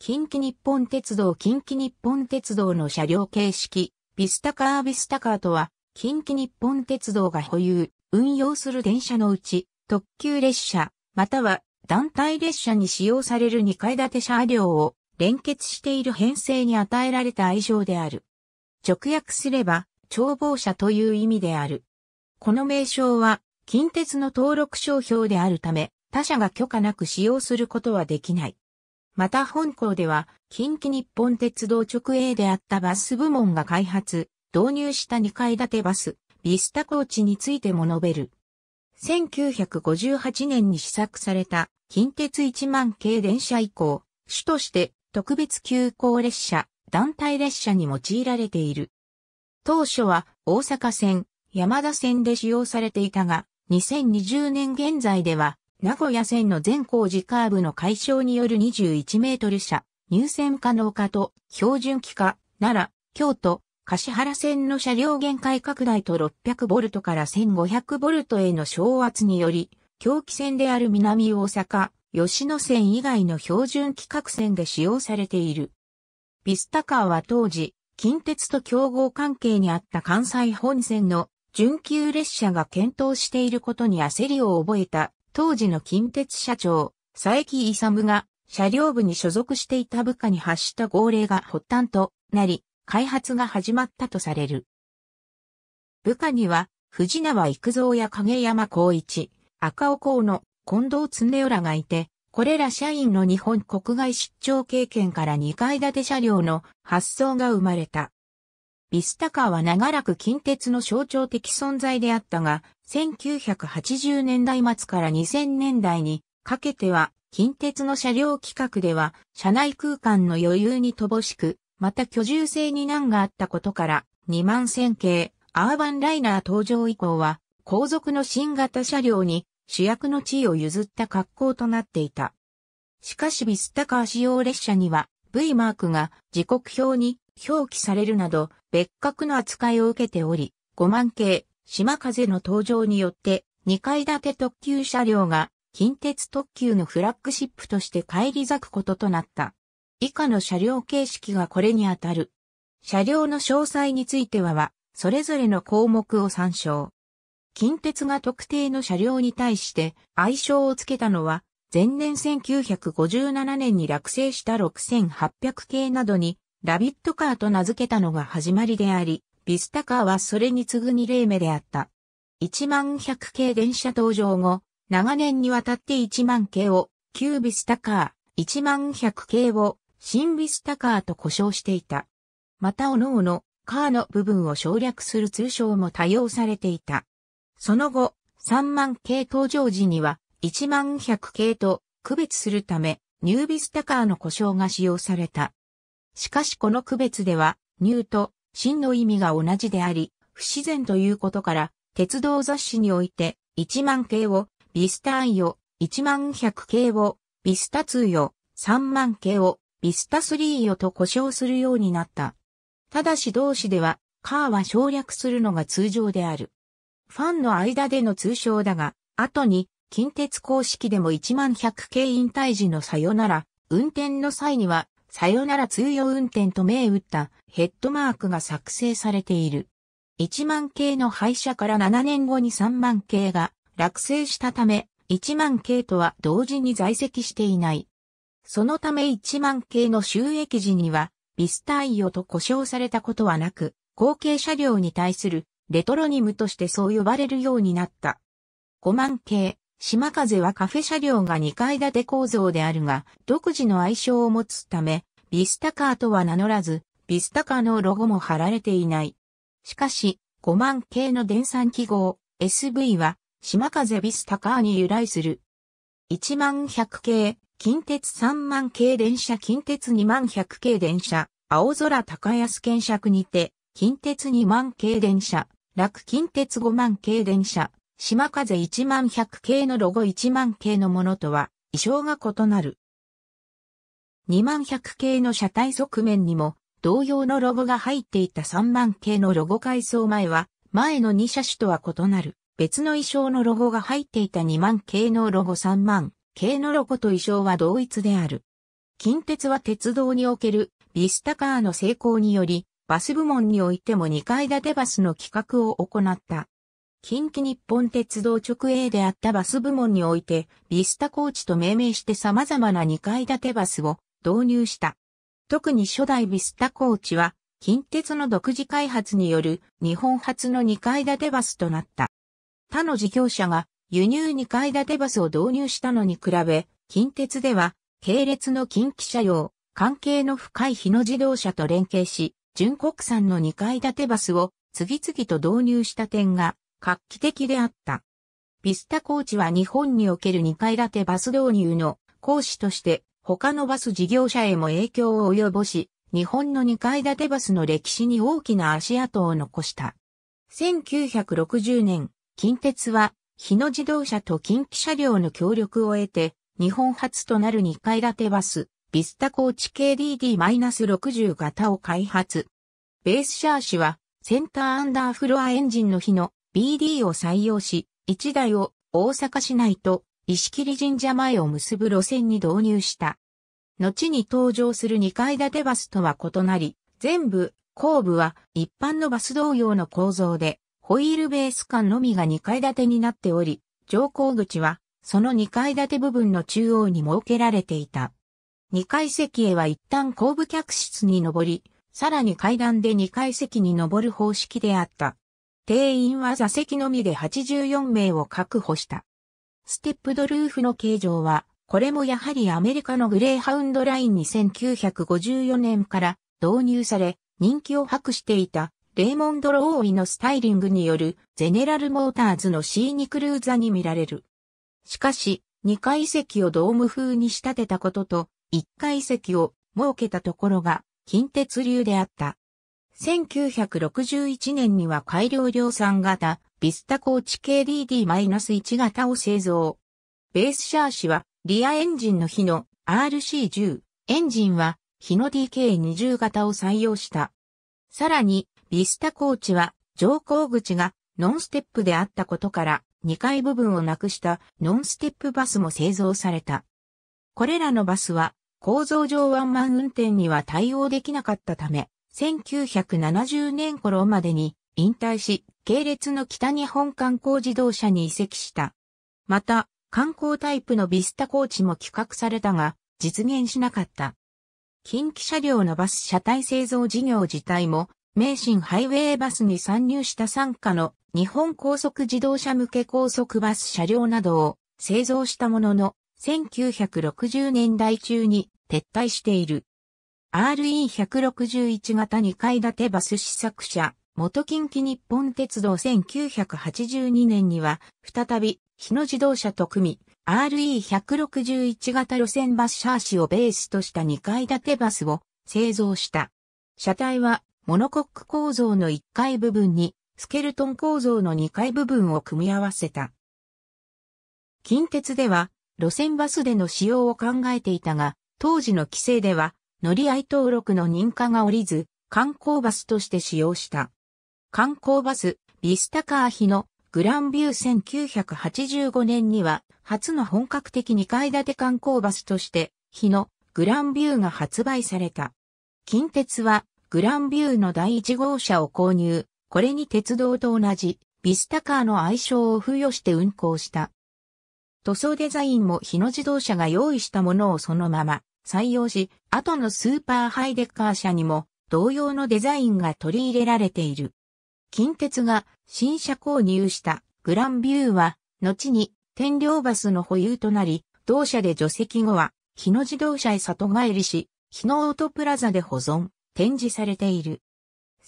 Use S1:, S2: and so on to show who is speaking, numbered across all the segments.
S1: 近畿日本鉄道近畿日本鉄道の車両形式、ビスタカービスタカーとは、近畿日本鉄道が保有、運用する電車のうち、特急列車、または団体列車に使用される2階建て車両を連結している編成に与えられた愛称である。直訳すれば、眺望車という意味である。この名称は、近鉄の登録商標であるため、他社が許可なく使用することはできない。また本校では、近畿日本鉄道直営であったバス部門が開発、導入した2階建てバス、ビスタコーチについても述べる。1958年に試作された近鉄1万系電車以降、主として特別急行列車、団体列車に用いられている。当初は大阪線、山田線で使用されていたが、2020年現在では名古屋線の全工事カーブの解消による21メートル車、入線可能化と標準機化、奈良、京都、柏原線の車両限界拡大と600ボルトから1500ボルトへの昇圧により、狂気線である南大阪、吉野線以外の標準規格線で使用されている。ビスタカーは当時、近鉄と競合関係にあった関西本線の準急列車が検討していることに焦りを覚えた当時の近鉄社長、佐伯勇が車両部に所属していた部下に発した号令が発端となり、開発が始まったとされる。部下には、藤縄育造や影山光一、赤尾孝の近藤恒浦らがいて、これら社員の日本国外出張経験から2階建て車両の発想が生まれた。ビスタカーは長らく近鉄の象徴的存在であったが、1980年代末から2000年代にかけては、近鉄の車両規格では、車内空間の余裕に乏しく、また居住性に難があったことから、2万1000系、アーバンライナー登場以降は、後続の新型車両に主役の地位を譲った格好となっていた。しかしビスタカー使用列車には V マークが時刻表に表記されるなど別格の扱いを受けており、5万系、島風の登場によって、2階建て特急車両が近鉄特急のフラッグシップとして返り咲くこととなった。以下の車両形式がこれにあたる。車両の詳細についてはは、それぞれの項目を参照。近鉄が特定の車両に対して愛称をつけたのは、前年1957年に落成した6800系などに、ラビットカーと名付けたのが始まりであり、ビスタカーはそれに次ぐ二例目であった。1万100系電車登場後、長年にわたって1万系を、旧ビスタカー、1万100系を、新ビスタカーと呼称していた。また、各々、カーの部分を省略する通称も多用されていた。その後、3万系登場時には、1万100系と区別するため、ニュービスタカーの呼称が使用された。しかしこの区別では、ニューと真の意味が同じであり、不自然ということから、鉄道雑誌において、1万系を、ビスタイオ、1万100系を、ビスタ2よ、3万系を、ビスタ3よと呼称するようになった。ただし同誌では、カーは省略するのが通常である。ファンの間での通称だが、後に、近鉄公式でも1万100系引退時のさよなら、運転の際にはさよなら通用運転と銘打ったヘッドマークが作成されている。1万系の廃車から7年後に3万系が落成したため、1万系とは同時に在籍していない。そのため1万系の収益時には、ビスタイオと呼称されたことはなく、後継車両に対するレトロニムとしてそう呼ばれるようになった。5万系、島風はカフェ車両が2階建て構造であるが、独自の愛称を持つため、ビスタカーとは名乗らず、ビスタカーのロゴも貼られていない。しかし、5万系の電算記号、SV は、島風ビスタカーに由来する。1万100系、近鉄3万系電車近鉄2万100系電車、青空高安検索にて、近鉄2万系電車、楽近鉄5万系電車、島風1万100系のロゴ1万系のものとは、意匠が異なる。2万100系の車体側面にも同様のロゴが入っていた3万系のロゴ改装前は前の2車種とは異なる別の衣装のロゴが入っていた2万系のロゴ3万系のロゴと衣装は同一である。近鉄は鉄道におけるビスタカーの成功によりバス部門においても2階建てバスの企画を行った。近畿日本鉄道直営であったバス部門において、ビスタコーチと命名して様々な2階建てバスを導入した。特に初代ビスタコーチは、近鉄の独自開発による日本初の2階建てバスとなった。他の事業者が輸入2階建てバスを導入したのに比べ、近鉄では、系列の近畿車用、関係の深い日野自動車と連携し、純国産の2階建てバスを次々と導入した点が画期的であった。ビスタコーチは日本における2階建てバス導入の講師として他のバス事業者へも影響を及ぼし、日本の2階建てバスの歴史に大きな足跡を残した。1960年、近鉄は、日野自動車と近畿車両の協力を得て、日本初となる2階建てバス、ビスタ高知 KDD-60 型を開発。ベースシャー氏は、センターアンダーフロアエンジンの日の BD を採用し、1台を大阪市内と石切神社前を結ぶ路線に導入した。後に登場する2階建てバスとは異なり、全部、後部は一般のバス同様の構造で、ホイールベース間のみが2階建てになっており、乗降口はその2階建て部分の中央に設けられていた。2階席へは一旦後部客室に上り、さらに階段で2階席に上る方式であった。定員は座席のみで84名を確保した。ステップドルーフの形状は、これもやはりアメリカのグレーハウンドラインに1954年から導入され、人気を博していたレーモンド・ローイのスタイリングによるゼネラル・モーターズの C2 クルーザに見られる。しかし、2階席をドーム風に仕立てたことと、1階席を設けたところが近鉄流であった。1961年には改良量産型ビスタコーチ KDD-1 型を製造。ベースシャーシは、リアエンジンの日の RC10、エンジンは、日の DK20 型を採用した。さらに、ビスタコーチは、乗降口がノンステップであったことから、2階部分をなくしたノンステップバスも製造された。これらのバスは、構造上ワンマン運転には対応できなかったため、1970年頃までに引退し、系列の北日本観光自動車に移籍した。また、観光タイプのビスタコーチも企画されたが、実現しなかった。近畿車両のバス車体製造事業自体も、名神ハイウェイバスに参入した傘下の日本高速自動車向け高速バス車両などを製造したものの、1960年代中に撤退している。RE161 型2階建てバス試作車元近畿日本鉄道1982年には、再び、日野自動車と組み、RE161 型路線バスシャーシをベースとした2階建てバスを製造した。車体は、モノコック構造の1階部分に、スケルトン構造の2階部分を組み合わせた。近鉄では、路線バスでの使用を考えていたが、当時の規制では、乗り合い登録の認可が下りず、観光バスとして使用した。観光バス、ビスタカー日のグランビュー1985年には、初の本格的2階建て観光バスとして、日のグランビューが発売された。近鉄は、グランビューの第1号車を購入、これに鉄道と同じ、ビスタカーの愛称を付与して運行した。塗装デザインも日野自動車が用意したものをそのまま採用し、後のスーパーハイデッカー車にも同様のデザインが取り入れられている。近鉄が新車購入したグランビューは、後に天領バスの保有となり、同社で除籍後は、日野自動車へ里帰りし、日野オートプラザで保存、展示されている。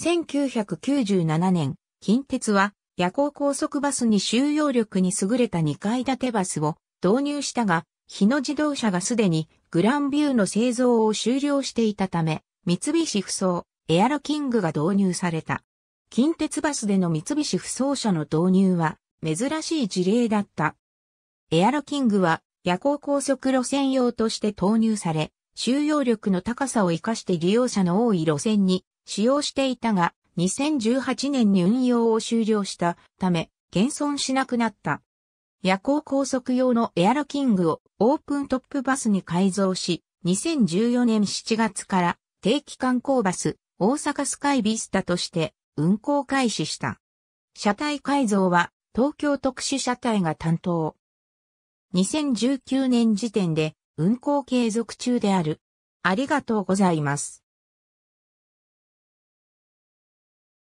S1: 1997年、近鉄は夜行高速バスに収容力に優れた2階建てバスを導入したが、日野自動車がすでにグランビューの製造を終了していたため、三菱不走、エアロキングが導入された。近鉄バスでの三菱不走車の導入は珍しい事例だった。エアロキングは夜行高速路線用として投入され、収容力の高さを活かして利用者の多い路線に使用していたが、2018年に運用を終了したため、現存しなくなった。夜行高速用のエアロキングをオープントップバスに改造し、2014年7月から定期観光バス大阪スカイビスタとして運行開始した。車体改造は東京特殊車体が担当。2019年時点で運行継続中である。ありがとうございます。